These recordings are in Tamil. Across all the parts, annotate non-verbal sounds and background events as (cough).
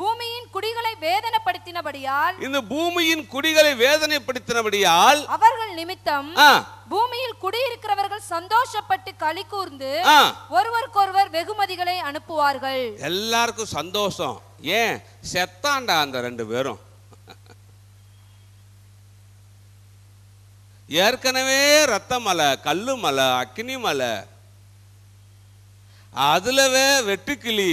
பூமியின் குடிகளை வேதனைப்படுத்தினபடியால் இந்த பூமியின் குடிகளை வேதனைப்படுத்தினபடியால் அவர்கள் நிமித்தம் பூமியில் குடியிருக்கிறவர்கள் சந்தோஷப்பட்டு களி கூர்ந்து ஒருவருக்கொருவர் வெகுமதிகளை அனுப்புவார்கள் எல்லாருக்கும் சந்தோஷம் ஏன் செத்தாண்டா அந்த ரெண்டு பேரும் ஏற்கனவே ரத்தமலை கல்லுமலை கல்லு மலை அக்னி மலை அதுலவே வெட்டுக்கிளி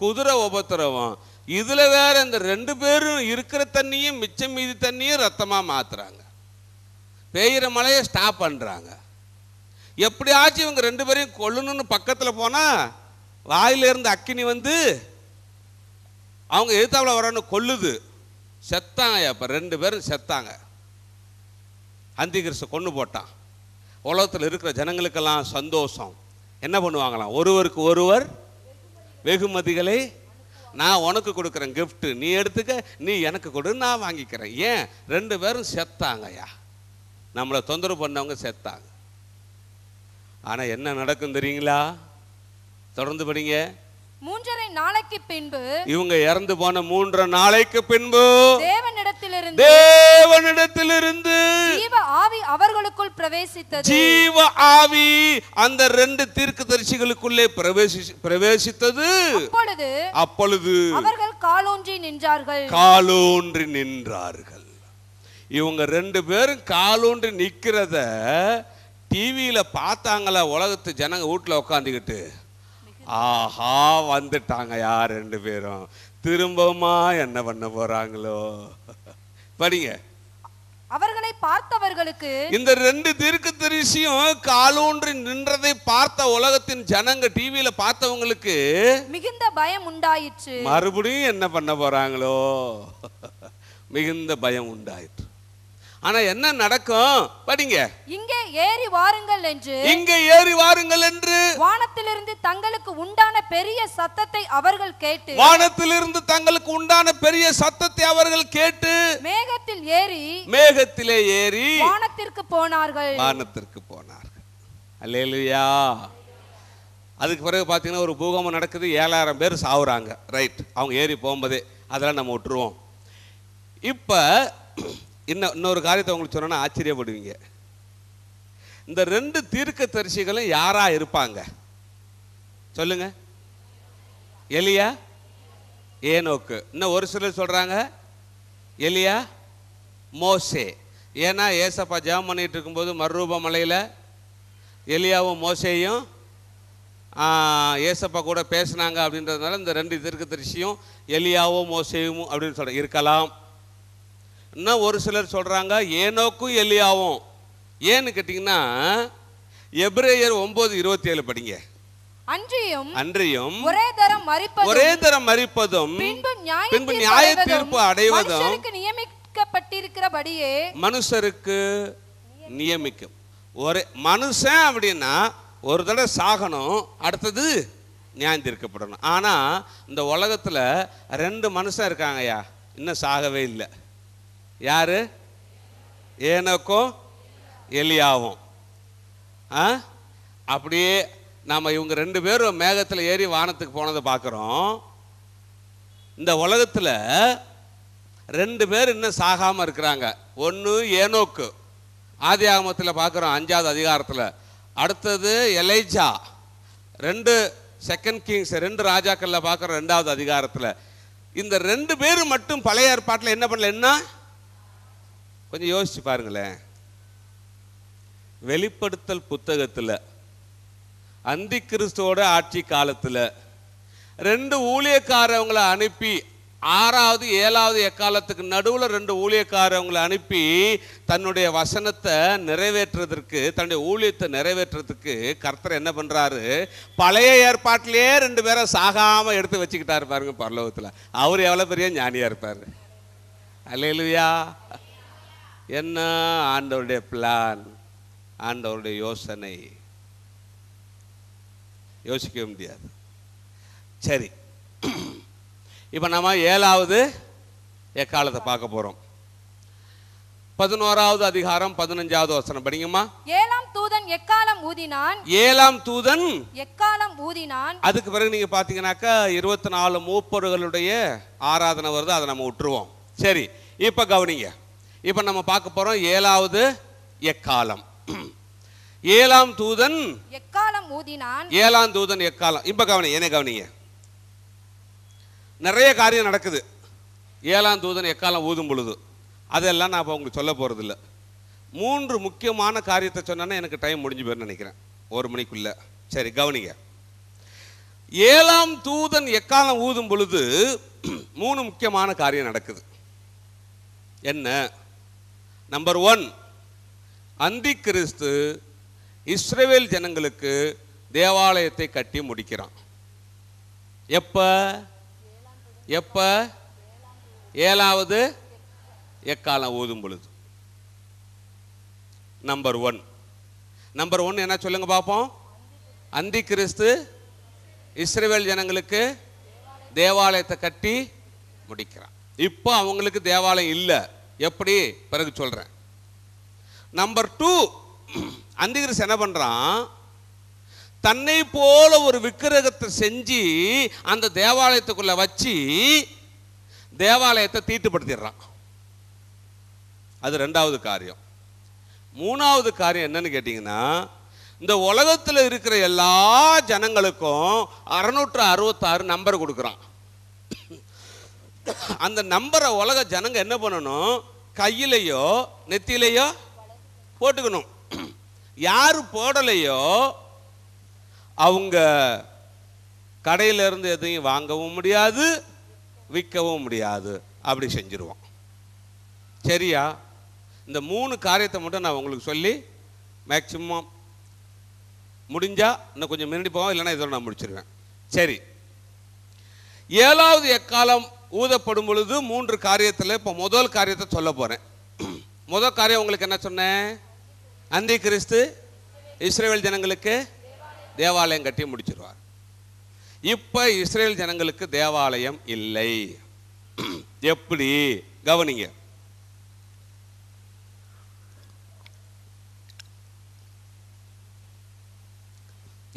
குதிரை உபத்திரவம் இதில் வேற இந்த ரெண்டு பேரும் இருக்கிற தண்ணியும் மிச்சம் மீதி தண்ணியும் ரத்தமாக மாற்றுறாங்க பெய்கிற மழையை ஸ்டாப் பண்ணுறாங்க எப்படியாச்சும் இவங்க ரெண்டு பேரையும் கொல்லணும்னு பக்கத்தில் போனால் வாயிலிருந்து அக்கினி வந்து அவங்க எதிர்த்தாவில் வரணும்னு கொல்லுது செத்தாங்க அப்போ ரெண்டு பேரும் செத்தாங்க அந்திகிரிசை கொண்டு போட்டான் உலகத்தில் இருக்கிற ஜனங்களுக்கெல்லாம் சந்தோஷம் என்ன பண்ணுவாங்களாம் ஒருவருக்கு ஒருவர் வெகுமதிகளை நான் உனக்கு கொடுக்குறேன் கிஃப்ட்டு நீ எடுத்துக்க நீ எனக்கு கொடு நான் வாங்கிக்கிறேன் ஏன் ரெண்டு பேரும் செத்தாங்கய்யா நம்மளை தொந்தரவு பண்ணவங்க செத்தாங்க ஆனால் என்ன நடக்கும் தெரியுங்களா தொடர்ந்து படிங்க மூன்றரை நாளைக்கு பின்பு இவங்க இறந்து போன மூன்றரை நாளைக்கு பின்பு தேவன் தேவனிடத்திலிருந்து ஜீவ ஆவி அவர்களுக்குள் பிரவேசித்தது ஜீவ ஆவி அந்த ரெண்டு தரிசிகளுக்குள்ளே பிரவேசி பிரவேசித்தது அப்பொழுது அப்பொழுது அவர்கள் காலோன்றி நின்றார்கள் காலோன்றி நின்றார்கள் இவங்க ரெண்டு பேரும் காலோன்றி நிற்கிறத டிவியில் பார்த்தாங்களா உலகத்து ஜனங்க வீட்டில் உட்காந்துக்கிட்டு ஆஹா வந்துட்டாங்க யார் ரெண்டு பேரும் திரும்பமா என்ன பண்ண போகிறாங்களோ படிங்க அவர்களை பார்த்தவர்களுக்கு இந்த ரெண்டு தீர்க்க தரிசியும் காலூன்றி நின்றதை பார்த்த உலகத்தின் ஜனங்க டிவியில பார்த்தவங்களுக்கு மிகுந்த பயம் உண்டாயிற்று மறுபடியும் என்ன பண்ண போறாங்களோ மிகுந்த பயம் உண்டாயிற்று ஆனா என்ன நடக்கும் படிங்க இங்கே ஏறி வாருங்கள் என்று இங்கே ஏறி வாருங்கள் என்று வானத்திலிருந்து தங்களுக்கு உண்டான பெரிய சத்தத்தை அவர்கள் கேட்டு வானத்திலிருந்து தங்களுக்கு உண்டான பெரிய சத்தத்தை அவர்கள் கேட்டு மேகத்தில் ஏறி மேகத்திலே ஏறி வானத்திற்கு போனார்கள் வானத்திற்கு போனார்கள் அல்லேலுயா அதுக்கு பிறகு பார்த்தீங்கன்னா ஒரு பூகம்பம் நடக்குது ஏழாயிரம் பேர் சாவுறாங்க ரைட் அவங்க ஏறி போகும்போதே அதெல்லாம் நம்ம விட்டுருவோம் இப்போ இன்னும் இன்னொரு காரியத்தை உங்களுக்கு சொன்னேன்னா ஆச்சரியப்படுவீங்க இந்த ரெண்டு தீர்க்க தரிசிகளும் யாரா இருப்பாங்க சொல்லுங்க எலியா ஏனோக்கு இன்னும் ஒரு சிலர் சொல்கிறாங்க எலியா மோசே ஏன்னா ஏசப்பா ஜாம் பண்ணிகிட்டு இருக்கும்போது மறுரூப மலையில் எலியாவும் மோசேயும் ஏசப்பா கூட பேசுனாங்க அப்படின்றதுனால இந்த ரெண்டு தீர்க்க தரிசியும் எலியாவும் மோசையும் அப்படின்னு சொல்கிறேன் இருக்கலாம் இன்னும் ஒரு சிலர் சொல்கிறாங்க ஏனோக்கும் எலியாவும் ஏன்னு கேட்டிங்கன்னா எப்ரேயர் ஒன்பது இருபத்தி ஏழு படிங்க அன்றியும் அன்றியும் ஒரே தரம் மறிப்பதும் ஒரே தரம் மறிப்பதும் பின்பு நியாய தீர்ப்பு அடைவதும் நியமிக்கப்பட்டிருக்கிறபடியே மனுஷருக்கு நியமிக்கும் ஒரு மனுஷன் அப்படின்னா ஒரு தடவை சாகனம் அடுத்தது நியாயம் தீர்க்கப்படணும் ஆனால் இந்த உலகத்தில் ரெண்டு மனுஷன் இருக்காங்கய்யா இன்னும் சாகவே இல்லை யாரு ஏனக்கும் எலியாவும் ஆ அப்படியே நாம் இவங்க ரெண்டு பேரும் மேகத்தில் ஏறி வானத்துக்கு போனதை பார்க்குறோம் இந்த உலகத்தில் ரெண்டு பேர் இன்னும் சாகாமல் இருக்கிறாங்க ஒன்று ஏனோக்கு ஆதி ஆகமத்தில் பார்க்குறோம் அஞ்சாவது அதிகாரத்தில் அடுத்தது எலைஜா ரெண்டு செகண்ட் கிங்ஸ் ரெண்டு ராஜாக்களில் பார்க்குறோம் ரெண்டாவது அதிகாரத்தில் இந்த ரெண்டு பேர் மட்டும் பழைய ஏற்பாட்டில் என்ன பண்ணல என்ன கொஞ்சம் யோசிச்சு பாருங்களேன் வெளிப்படுத்தல் புத்தகத்தில் அந்தி கிறிஸ்துவோட ஆட்சி காலத்தில் ரெண்டு ஊழியக்காரவங்களை அனுப்பி ஆறாவது ஏழாவது எக்காலத்துக்கு நடுவில் ரெண்டு ஊழியக்காரவங்களை அனுப்பி தன்னுடைய வசனத்தை நிறைவேற்றுறதுக்கு தன்னுடைய ஊழியத்தை நிறைவேற்றுறதுக்கு கர்த்தர் என்ன பண்ணுறாரு பழைய ஏற்பாட்டிலேயே ரெண்டு பேரை சாகாமல் எடுத்து வச்சுக்கிட்டாரு பாருங்க பரலோகத்தில் அவர் எவ்வளோ பெரிய ஞானியாக இருப்பார் அல்லையா என்ன ஆண்டவருடைய பிளான் ஆண்டவருடைய யோசனை யோசிக்க முடியாது சரி இப்போ நம்ம ஏழாவது எக்காலத்தை பார்க்க போகிறோம் பதினோராவது அதிகாரம் பதினஞ்சாவது வசனம் படிங்கம்மா ஏழாம் தூதன் எக்காலம் ஊதினான் ஏழாம் தூதன் எக்காலம் ஊதினான் அதுக்கு பிறகு நீங்க பாத்தீங்கன்னாக்கா இருபத்தி நாலு மூப்பர்களுடைய ஆராதனை வருது அதை நம்ம விட்டுருவோம் சரி இப்ப கவனிங்க இப்போ நம்ம பார்க்க போறோம் ஏழாவது எக்காலம் ஏழாம் தூதன் எக்காலம் ஊதினான் ஏழாம் தூதன் எக்காலம் இப்போ கவனி என்ன கவனிங்க நிறைய காரியம் நடக்குது ஏழாம் தூதன் எக்காலம் ஊதும் பொழுது அதெல்லாம் நான் இப்போ உங்களுக்கு சொல்ல இல்லை மூன்று முக்கியமான காரியத்தை சொன்னேன்னா எனக்கு டைம் முடிஞ்சு போயிருந்து நினைக்கிறேன் ஒரு மணிக்குள்ள சரி கவனிங்க ஏழாம் தூதன் எக்காலம் ஊதும் பொழுது மூணு முக்கியமான காரியம் நடக்குது என்ன நம்பர் ஒன் அந்தி கிறிஸ்து இஸ்ரேவேல் ஜனங்களுக்கு தேவாலயத்தை கட்டி முடிக்கிறான் எப்ப எப்ப ஏழாவது எக்காலம் ஓதும் பொழுது நம்பர் ஒன் நம்பர் ஒன் என்ன சொல்லுங்க பார்ப்போம் அந்தி கிறிஸ்து இஸ்ரேவேல் ஜனங்களுக்கு தேவாலயத்தை கட்டி முடிக்கிறான் இப்போ அவங்களுக்கு தேவாலயம் இல்லை எப்படி பிறகு சொல்கிறேன் நம்பர் டூ அந்திகிரிஸ் என்ன பண்ணுறான் தன்னை போல ஒரு விக்கிரகத்தை செஞ்சு அந்த தேவாலயத்துக்குள்ளே வச்சு தேவாலயத்தை தீட்டுப்படுத்திடுறான் அது ரெண்டாவது காரியம் மூணாவது காரியம் என்னன்னு கேட்டிங்கன்னா இந்த உலகத்தில் இருக்கிற எல்லா ஜனங்களுக்கும் அறநூற்று அறுபத்தாறு நம்பர் கொடுக்குறான் அந்த நம்பரை உலக ஜனங்க என்ன பண்ணணும் கையிலையோ நெத்திலையோ போட்டுக்கணும் யாரு போடலையோ அவங்க கடையிலேருந்து எதையும் வாங்கவும் முடியாது விற்கவும் முடியாது அப்படி செஞ்சிருவோம் சரியா இந்த மூணு காரியத்தை மட்டும் நான் உங்களுக்கு சொல்லி மேக்சிமம் முடிஞ்சால் இன்னும் கொஞ்சம் மின்னடி போவோம் இல்லைன்னா இதோட நான் முடிச்சிருவேன் சரி ஏழாவது எக்காலம் ஊதப்படும் பொழுது மூன்று காரியத்தில் இப்போ முதல் காரியத்தை சொல்ல போகிறேன் (clears throat) முதல் காரியம் உங்களுக்கு என்ன சொன்னேன் அந்தி கிறிஸ்து இஸ்ரேல் ஜனங்களுக்கு தேவாலயம் கட்டி முடிச்சிருவார் இப்போ இஸ்ரேல் ஜனங்களுக்கு தேவாலயம் இல்லை (clears throat) எப்படி கவனிங்க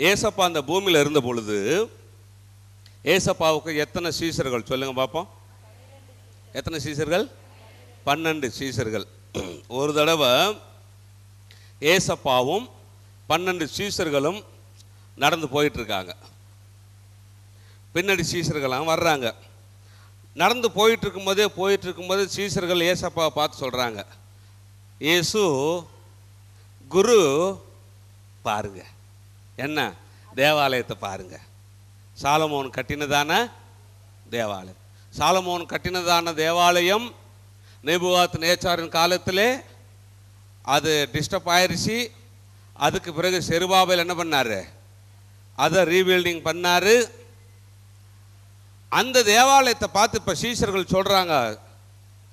ஏசப்பா அந்த பூமியில் இருந்த பொழுது ஏசப்பாவுக்கு எத்தனை சீசர்கள் சொல்லுங்கள் பார்ப்போம் எத்தனை சீசர்கள் பன்னெண்டு சீசர்கள் ஒரு தடவை ஏசப்பாவும் பன்னெண்டு சீசர்களும் நடந்து போயிட்டுருக்காங்க பின்னாடி சீசர்களாம் வர்றாங்க நடந்து போயிட்டுருக்கும் போதே போயிட்டுருக்கும் போதே சீசர்கள் ஏசப்பாவை பார்த்து சொல்கிறாங்க ஏசு குரு பாருங்க என்ன தேவாலயத்தை பாருங்கள் சாலமோன் கட்டினதான தேவாலயம் சாலமோன் கட்டினதான தேவாலயம் நேபுவாத் நேச்சாரின் காலத்திலே அது டிஸ்டர்ப் ஆயிடுச்சு அதுக்கு பிறகு செருபாபல் என்ன பண்ணார் அதை ரீபில்டிங் பண்ணார் அந்த தேவாலயத்தை பார்த்து இப்போ சீசர்கள் சொல்கிறாங்க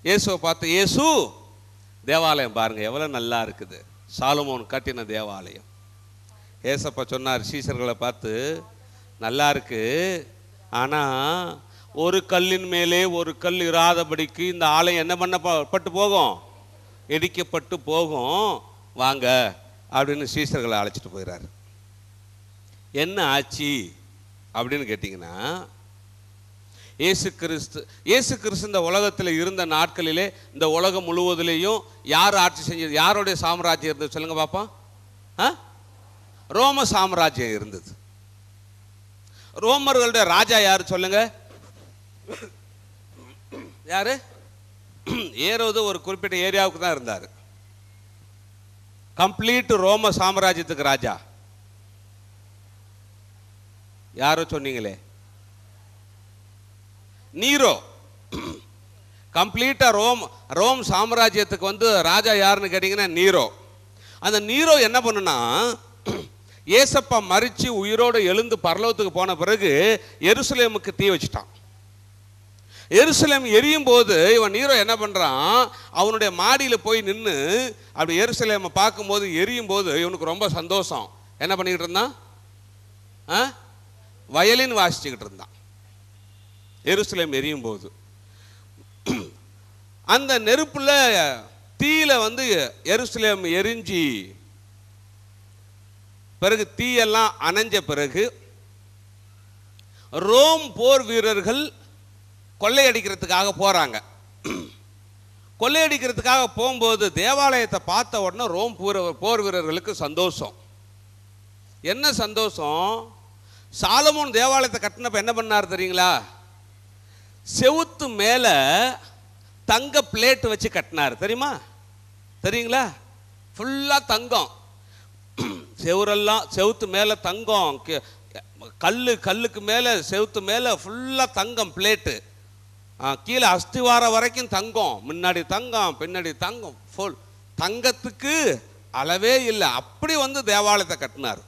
இயேசுவை பார்த்து இயேசு தேவாலயம் பாருங்கள் எவ்வளோ நல்லா இருக்குது சாலமோன் கட்டின தேவாலயம் ஏசப்பா சொன்னார் சீசர்களை பார்த்து நல்லா இருக்கு ஆனால் ஒரு கல்லின் மேலே ஒரு கல் இராதபடிக்கு இந்த ஆலயம் என்ன பண்ண பட்டு போகும் இடிக்கப்பட்டு போகும் வாங்க அப்படின்னு சீசர்களை அழைச்சிட்டு போயிறாரு என்ன ஆச்சு அப்படின்னு கேட்டிங்கன்னா இயேசு கிறிஸ்து இயேசு கிறிஸ்து இந்த உலகத்தில் இருந்த நாட்களிலே இந்த உலகம் முழுவதிலேயும் யார் ஆட்சி செஞ்சது யாருடைய சாம்ராஜ்யம் இருந்தது சொல்லுங்கள் பாப்பா ஆ ரோம சாம்ராஜ்யம் இருந்தது ரோமர்களுடைய ராஜா யார் சொல்லுங்க யாரு ஏரோது ஒரு குறிப்பிட்ட ஏரியாவுக்கு தான் இருந்தார் கம்ப்ளீட் ரோம சாம்ராஜ்யத்துக்கு ராஜா யாரோ சொன்னீங்களே நீரோ கம்ப்ளீட்டா ரோம் ரோம் சாம்ராஜ்யத்துக்கு வந்து ராஜா யாருன்னு கேட்டிங்கன்னா நீரோ அந்த நீரோ என்ன பண்ணுன்னா ஏசப்பா மறித்து உயிரோடு எழுந்து பரலோகத்துக்கு போன பிறகு எருசலேமுக்கு தீ வச்சிட்டான் எருசலேம் எரியும் போது இவன் நீரோ என்ன பண்ணுறான் அவனுடைய மாடியில் போய் நின்று அப்படி எருசலேமை பார்க்கும்போது எரியும் போது இவனுக்கு ரொம்ப சந்தோஷம் என்ன பண்ணிக்கிட்டு இருந்தான் ஆ வயலின் வாசிச்சுக்கிட்டு இருந்தான் எருசலேம் எரியும் போது அந்த நெருப்பில் தீயில வந்து எருசலேம் எரிஞ்சு பிறகு தீயெல்லாம் அணைஞ்ச பிறகு ரோம் போர் வீரர்கள் கொள்ளையடிக்கிறதுக்காக போகிறாங்க கொள்ளையடிக்கிறதுக்காக போகும்போது தேவாலயத்தை பார்த்த உடனே ரோம் போர் போர் வீரர்களுக்கு சந்தோஷம் என்ன சந்தோஷம் சாலமோன் தேவாலயத்தை கட்டினப்ப என்ன பண்ணார் தெரியுங்களா செவுத்து மேலே தங்க பிளேட் வச்சு கட்டினார் தெரியுமா தெரியுங்களா ஃபுல்லாக தங்கம் செவரெல்லாம் செவுத்து மேலே தங்கம் கல் கல்லுக்கு மேலே செவுத்து மேலே ஃபுல்லாக தங்கம் பிளேட்டு கீழே அஸ்திவாரம் வரைக்கும் தங்கம் முன்னாடி தங்கம் பின்னாடி தங்கம் ஃபுல் தங்கத்துக்கு அளவே இல்லை அப்படி வந்து தேவாலயத்தை கட்டினார்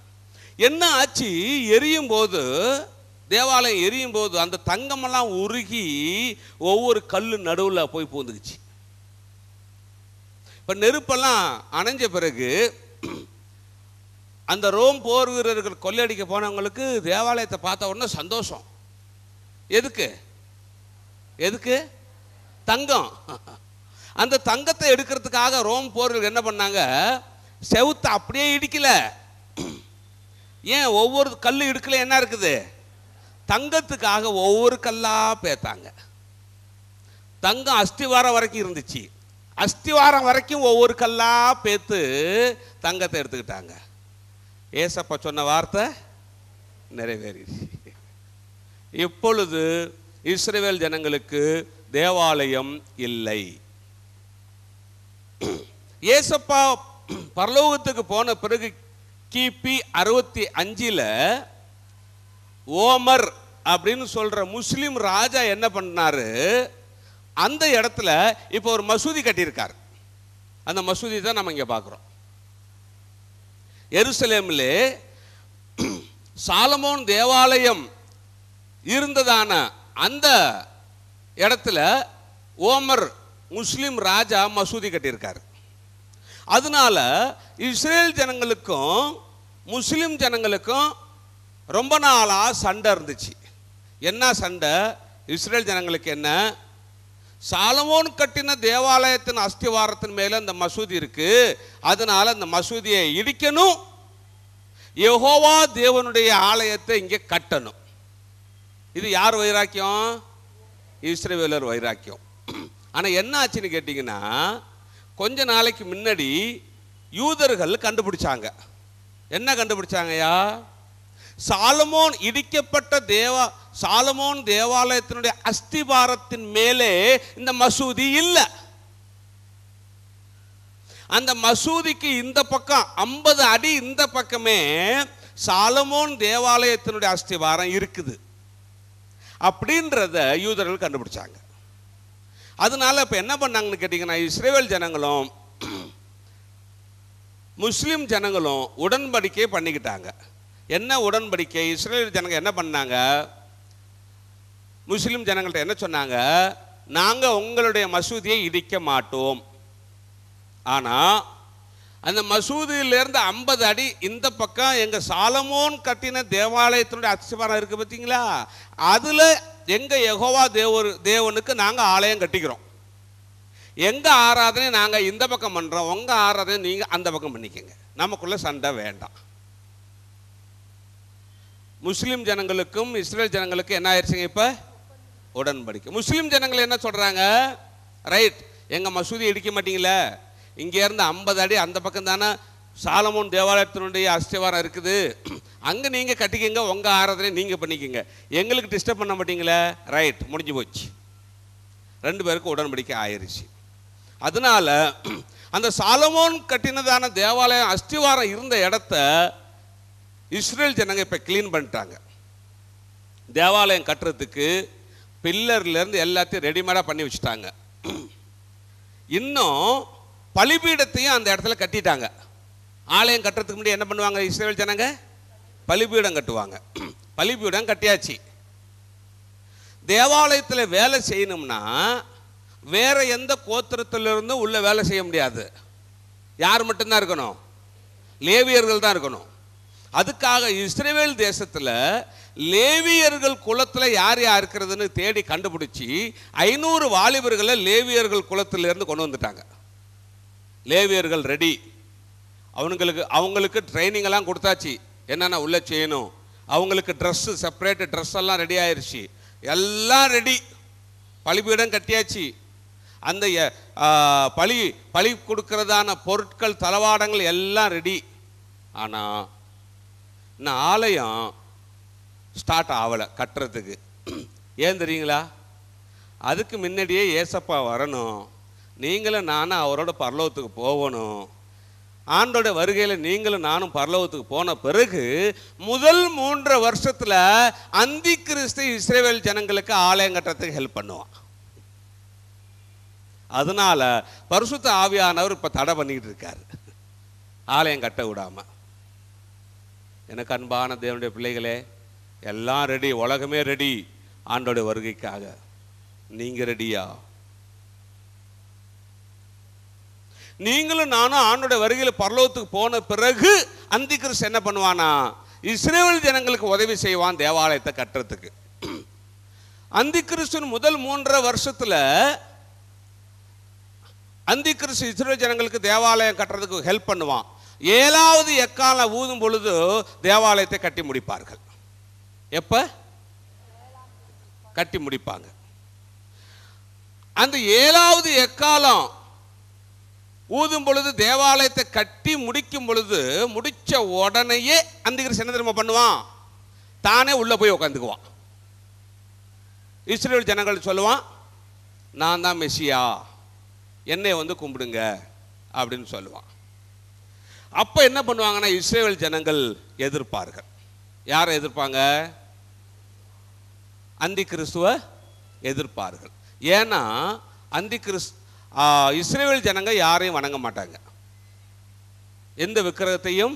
என்ன ஆச்சு எரியும் போது தேவாலயம் எரியும் போது அந்த தங்கமெல்லாம் உருகி ஒவ்வொரு கல் நடுவில் போய் பூந்துக்குச்சு இப்போ நெருப்பெல்லாம் அணைஞ்ச பிறகு அந்த ரோம் போர் வீரர்கள் கொள்ளையடிக்க போனவங்களுக்கு தேவாலயத்தை பார்த்த உடனே சந்தோஷம் எதுக்கு எதுக்கு தங்கம் அந்த தங்கத்தை எடுக்கிறதுக்காக ரோம் போர்கள் என்ன பண்ணாங்க செவுத்தை அப்படியே இடிக்கல ஏன் ஒவ்வொரு கல் இடுக்கல என்ன இருக்குது தங்கத்துக்காக ஒவ்வொரு கல்லாக பேத்தாங்க தங்கம் அஸ்திவாரம் வரைக்கும் இருந்துச்சு அஸ்திவாரம் வரைக்கும் ஒவ்வொரு கல்லாக பேத்து தங்கத்தை எடுத்துக்கிட்டாங்க ஏசப்பா சொன்ன வார்த்தை நிறைவேறி இப்பொழுது இஸ்ரேவேல் ஜனங்களுக்கு தேவாலயம் இல்லை ஏசப்பா பரலோகத்துக்கு போன பிறகு கிபி அறுபத்தி அஞ்சில் ஓமர் அப்படின்னு சொல்கிற முஸ்லீம் ராஜா என்ன பண்ணாரு அந்த இடத்துல இப்போ ஒரு மசூதி கட்டியிருக்கார் அந்த மசூதி தான் நம்ம இங்கே பார்க்குறோம் எருசலேமிலே சாலமோன் தேவாலயம் இருந்ததான அந்த இடத்துல ஓமர் முஸ்லீம் ராஜா மசூதி கட்டியிருக்கார் அதனால இஸ்ரேல் ஜனங்களுக்கும் முஸ்லீம் ஜனங்களுக்கும் ரொம்ப நாளாக சண்டை இருந்துச்சு என்ன சண்டை இஸ்ரேல் ஜனங்களுக்கு என்ன சாலமோன் கட்டின தேவாலயத்தின் அஸ்திவாரத்தின் மேலே அந்த மசூதி இருக்கு அதனால அந்த மசூதியை இடிக்கணும் யகோவா தேவனுடைய ஆலயத்தை இங்கே கட்டணும் இது யார் வைராக்கியம் இஸ்ரேவேலர் வைராக்கியம் ஆனால் என்ன ஆச்சுன்னு கேட்டிங்கன்னா கொஞ்ச நாளைக்கு முன்னாடி யூதர்கள் கண்டுபிடிச்சாங்க என்ன கண்டுபிடிச்சாங்கயா சாலமோன் இடிக்கப்பட்ட தேவா சாலமோன் தேவாலயத்தினுடைய அஸ்திபாரத்தின் மேலே இந்த மசூதி இல்லை அந்த மசூதிக்கு இந்த பக்கம் ஐம்பது அடி இந்த பக்கமே சாலமோன் தேவாலயத்தினுடைய அஸ்திவாரம் இருக்குது அப்படின்றத யூதர்கள் கண்டுபிடிச்சாங்க அதனால இப்போ என்ன பண்ணாங்கன்னு கேட்டிங்கன்னா இஸ்ரேல் ஜனங்களும் முஸ்லீம் ஜனங்களும் உடன்படிக்கையை பண்ணிக்கிட்டாங்க என்ன உடன்படிக்கை இஸ்ரேல் ஜனங்கள் என்ன பண்ணாங்க முஸ்லீம் ஜனங்கள்ட்ட என்ன சொன்னாங்க நாங்கள் உங்களுடைய மசூதியை இடிக்க மாட்டோம் ஆனால் அந்த மசூதியிலேருந்து ஐம்பது அடி இந்த பக்கம் எங்கள் சாலமோன் கட்டின தேவாலயத்தினுடைய அச்சபாரம் இருக்குது பார்த்தீங்களா அதில் எங்கள் எகோவா தேவர் தேவனுக்கு நாங்கள் ஆலயம் கட்டிக்கிறோம் எங்கள் ஆராதனை நாங்கள் இந்த பக்கம் பண்ணுறோம் உங்கள் ஆராதனை நீங்கள் அந்த பக்கம் பண்ணிக்கோங்க நமக்குள்ளே சண்டை வேண்டாம் முஸ்லீம் ஜனங்களுக்கும் இஸ்ரேல் ஜனங்களுக்கும் என்ன ஆயிடுச்சுங்க இப்போ உடன்படிக்கை முஸ்லீம் ஜனங்கள் என்ன சொல்கிறாங்க ரைட் எங்கள் மசூதி இடிக்க மாட்டீங்களே இங்கேருந்து ஐம்பது அடி அந்த பக்கம் தானே சாலமோன் தேவாலயத்தினுடைய அஸ்திவாரம் இருக்குது அங்கே நீங்கள் கட்டிக்கிங்க உங்கள் ஆராதனை நீங்கள் பண்ணிக்கிங்க எங்களுக்கு டிஸ்டர்ப் பண்ண மாட்டீங்களே ரைட் முடிஞ்சு போச்சு ரெண்டு பேருக்கும் உடன்படிக்கை ஆயிடுச்சு அதனால் அந்த சாலமோன் கட்டினதான தேவாலயம் அஸ்திவாரம் இருந்த இடத்த இஸ்ரேல் ஜனங்க இப்போ க்ளீன் பண்ணிட்டாங்க தேவாலயம் கட்டுறதுக்கு பில்லர்லேருந்து எல்லாத்தையும் ரெடிமேடாக பண்ணி வச்சுட்டாங்க இன்னும் பலிபீடத்தையும் அந்த இடத்துல கட்டிட்டாங்க ஆலயம் கட்டுறதுக்கு முன்னாடி என்ன பண்ணுவாங்க இஸ்ரேல் ஜனங்க பலிபீடம் கட்டுவாங்க பலிபீடம் கட்டியாச்சு தேவாலயத்தில் வேலை செய்யணும்னா வேற எந்த கோத்திரத்திலிருந்தும் உள்ள வேலை செய்ய முடியாது யார் மட்டும்தான் இருக்கணும் லேவியர்கள் தான் இருக்கணும் அதுக்காக இஸ்ரேவேல் தேசத்தில் லேவியர்கள் குளத்தில் யார் யார் இருக்கிறதுன்னு தேடி கண்டுபிடிச்சி ஐநூறு வாலிபர்களை லேவியர்கள் குளத்திலேருந்து கொண்டு வந்துட்டாங்க லேவியர்கள் ரெடி அவனுங்களுக்கு அவங்களுக்கு ட்ரைனிங்கெல்லாம் கொடுத்தாச்சு என்னென்ன உள்ளே செய்யணும் அவங்களுக்கு ட்ரெஸ்ஸு செப்பரேட்டு ட்ரெஸ் எல்லாம் ரெடி ஆயிடுச்சு எல்லாம் ரெடி பழிபீடம் கட்டியாச்சு அந்த பழி பழி கொடுக்கறதான பொருட்கள் தளவாடங்கள் எல்லாம் ரெடி ஆனால் இன்னும் ஆலயம் ஸ்டார்ட் ஆகலை கட்டுறதுக்கு ஏன் தெரியுங்களா அதுக்கு முன்னாடியே ஏசப்பா வரணும் நீங்களும் நானும் அவரோட பரலோகத்துக்கு போகணும் ஆண்டோட வருகையில் நீங்களும் நானும் பரலோகத்துக்கு போன பிறகு முதல் மூன்று வருஷத்தில் அந்தி கிறிஸ்து இஸ்ரேவேல் ஜனங்களுக்கு ஆலயம் கட்டுறதுக்கு ஹெல்ப் பண்ணுவான் அதனால் பரிசுத்த ஆவியானவர் இப்போ தடை பண்ணிக்கிட்டு இருக்கார் ஆலயம் கட்ட விடாமல் எனக்கு அன்பான தேவனுடைய பிள்ளைகளே எல்லாம் ரெடி உலகமே ரெடி ஆண்டோட வருகைக்காக நீங்கள் ரெடியா நீங்களும் நானும் ஆண்டோட வருகையில் பரலோகத்துக்கு போன பிறகு அந்திகிறிஸ் என்ன பண்ணுவானா இஸ்ரேல் ஜனங்களுக்கு உதவி செய்வான் தேவாலயத்தை கட்டுறதுக்கு அந்திகிறிஸ்துவின் முதல் மூன்றரை வருஷத்தில் அந்திகிறிஸ்து இஸ்ரேல் ஜனங்களுக்கு தேவாலயம் கட்டுறதுக்கு ஹெல்ப் பண்ணுவான் ஏழாவது எக்கால ஊதும் பொழுது தேவாலயத்தை கட்டி முடிப்பார்கள் எப்ப கட்டி முடிப்பாங்க அந்த ஏழாவது எக்காலம் ஊதும் பொழுது தேவாலயத்தை கட்டி முடிக்கும் பொழுது முடிச்ச உடனேயே அந்த சின்ன திரும்ப பண்ணுவான் தானே உள்ள போய் உட்காந்துக்குவான் இஸ்ரேல் ஜனங்கள் சொல்லுவான் நான் தான் மெஸ்ஸியா என்னை வந்து கும்பிடுங்க அப்படின்னு சொல்லுவான் அப்போ என்ன பண்ணுவாங்கன்னா இஸ்ரேல் ஜனங்கள் எதிர்ப்பார்கள் யாரை எதிர்ப்பாங்க அந்தி கிறிஸ்துவ எதிர்ப்பார்கள் ஏன்னா அந்தி கிறிஸ் இஸ்ரேல் ஜனங்க யாரையும் வணங்க மாட்டாங்க எந்த விக்கிரகத்தையும்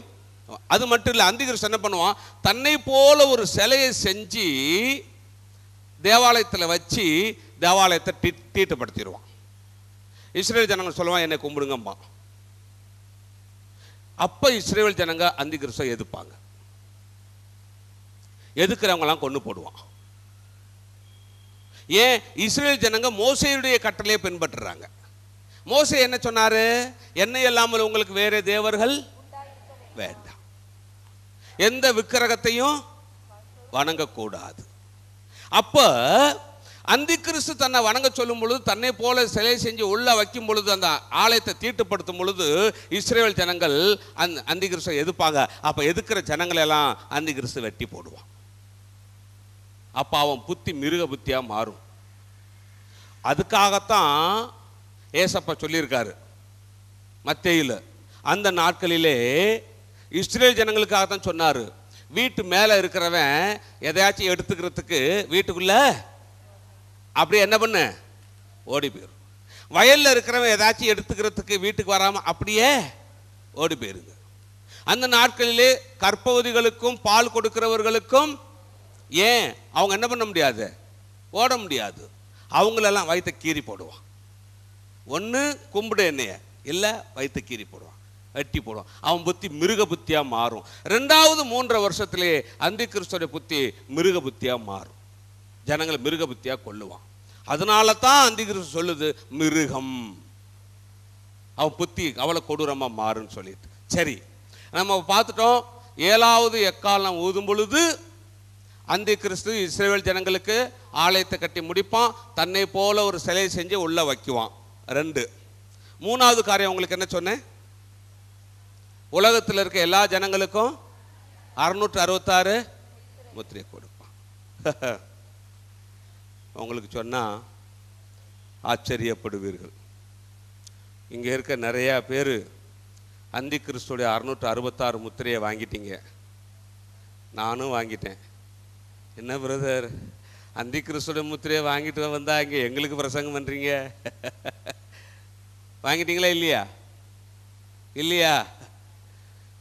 அது மட்டும் இல்லை அந்தி கிறிஸ்து என்ன பண்ணுவான் தன்னை போல ஒரு சிலையை செஞ்சு தேவாலயத்தில் வச்சு தேவாலயத்தை தீட்டுப்படுத்திடுவான் இஸ்ரேல் ஜனங்கள் சொல்லுவான் என்னை கும்பிடுங்கம்பான் அப்போ இஸ்ரேல் ஜனங்க அந்தி கிறிஸ்தவ எதிர்ப்பாங்க எதுக்குறவங்களாம் கொண்டு போடுவான் ஏன் இஸ்ரேல் ஜனங்க மோசையுடைய கட்டளையை பின்பற்றுறாங்க மோசை என்ன சொன்னாரு என்னை இல்லாமல் உங்களுக்கு வேற தேவர்கள் வேண்டாம் எந்த விக்கிரகத்தையும் வணங்கக்கூடாது அப்போ அந்தி கிறிஸ்து தன்னை வணங்க சொல்லும் பொழுது தன்னை போல சிலை செஞ்சு உள்ள வைக்கும் பொழுது அந்த ஆலயத்தை தீட்டுப்படுத்தும் பொழுது இஸ்ரேல் ஜனங்கள் அந் அந்தி கிறிஸ்துவை எதிர்ப்பாங்க அப்போ எதிர்க்கிற ஜனங்களெல்லாம் அந்தி கிறிஸ்து வெட்டி போடுவான் அப்போ அவன் புத்தி மிருக புத்தியாக மாறும் அதுக்காகத்தான் ஏசப்பா சொல்லியிருக்காரு மத்தியில் அந்த நாட்களிலே இஸ்ரேல் ஜனங்களுக்காகத்தான் சொன்னார் வீட்டு மேலே இருக்கிறவன் எதையாச்சும் எடுத்துக்கிறதுக்கு வீட்டுக்குள்ளே அப்படியே என்ன பண்ணு ஓடி போயிடும் வயலில் இருக்கிறவன் ஏதாச்சும் எடுத்துக்கிறதுக்கு வீட்டுக்கு வராமல் அப்படியே ஓடி போயிருங்க அந்த நாட்களிலே கற்பகுதிகளுக்கும் பால் கொடுக்கிறவர்களுக்கும் ஏன் அவங்க என்ன பண்ண முடியாது ஓட முடியாது அவங்களெல்லாம் வயிற்ற கீறி போடுவான் ஒன்று கும்பிடு என்னைய இல்லை வயிற்ற கீறி போடுவான் வெட்டி போடுவான் அவன் புத்தி மிருக புத்தியாக மாறும் ரெண்டாவது மூன்றரை வருஷத்துலேயே அந்திகிறிஸ்துடைய புத்தி மிருக புத்தியாக மாறும் ஜனங்களை மிருக புத்தியாக கொள்ளுவான் அதனால தான் அந்திகிருஷ்ண சொல்லுது மிருகம் அவன் புத்தி அவளை கொடூரமாக மாறுன்னு சொல்லிட்டு சரி நம்ம பார்த்துட்டோம் ஏழாவது எக்காலம் ஊதும் பொழுது அந்தி கிறிஸ்து இஸ்ரேல் ஜனங்களுக்கு ஆலயத்தை கட்டி முடிப்பான் தன்னை போல ஒரு சிலை செஞ்சு உள்ளே வைக்குவான் ரெண்டு மூணாவது காரியம் உங்களுக்கு என்ன சொன்னேன் உலகத்தில் இருக்க எல்லா ஜனங்களுக்கும் அறுநூற்று அறுபத்தாறு முத்திரையை கொடுப்பான் (laughs) உங்களுக்கு சொன்னால் ஆச்சரியப்படுவீர்கள் இங்கே இருக்க நிறையா பேர் அந்தி கிறிஸ்துடைய அறுநூற்று அறுபத்தாறு முத்திரையை வாங்கிட்டீங்க நானும் வாங்கிட்டேன் என்ன பிரதர் அந்தி கிறிஸ்துடைய முத்திரையை வாங்கிட்டு வந்தால் இங்கே எங்களுக்கு பிரசங்கம் பண்ணுறீங்க வாங்கிட்டீங்களா இல்லையா இல்லையா